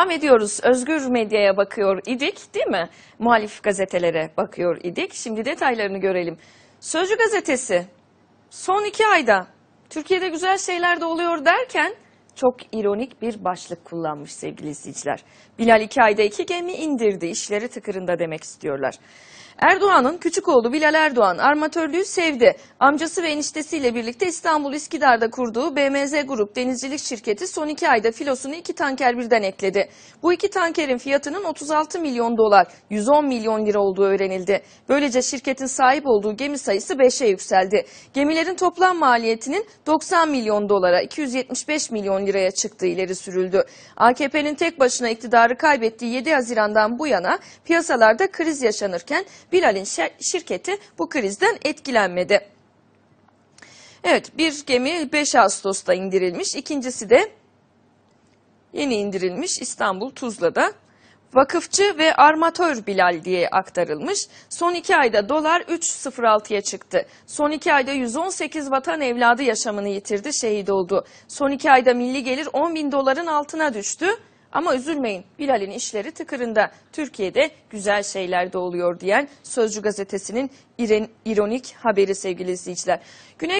Devam ediyoruz. Özgür medyaya bakıyor idik değil mi? Muhalif gazetelere bakıyor idik. Şimdi detaylarını görelim. Sözcü gazetesi son iki ayda Türkiye'de güzel şeyler de oluyor derken çok ironik bir başlık kullanmış sevgili izleyiciler. Bilal iki ayda iki gemi indirdi, işleri tıkırında demek istiyorlar. Erdoğan'ın küçük oğlu Bilal Erdoğan armatörlüğü sevdi. Amcası ve eniştesiyle birlikte İstanbul İskidar'da kurduğu BMZ Grup Denizcilik Şirketi son iki ayda filosunu iki tanker birden ekledi. Bu iki tankerin fiyatının 36 milyon dolar, 110 milyon lira olduğu öğrenildi. Böylece şirketin sahip olduğu gemi sayısı 5'e yükseldi. Gemilerin toplam maliyetinin 90 milyon dolara, 275 milyon milyon liraya çıktı, ileri sürüldü. AKP'nin tek başına iktidarı kaybettiği 7 Haziran'dan bu yana piyasalarda kriz yaşanırken Bilal'in şirketi bu krizden etkilenmedi. Evet bir gemi 5 Ağustos'ta indirilmiş ikincisi de yeni indirilmiş İstanbul Tuzla'da. Vakıfçı ve armatör Bilal diye aktarılmış. Son iki ayda dolar 3.06'ya çıktı. Son iki ayda 118 vatan evladı yaşamını yitirdi, şehit oldu. Son iki ayda milli gelir 10 bin doların altına düştü. Ama üzülmeyin Bilal'in işleri tıkırında. Türkiye'de güzel şeyler de oluyor diyen Sözcü gazetesinin ironik haberi sevgili izleyiciler. Güney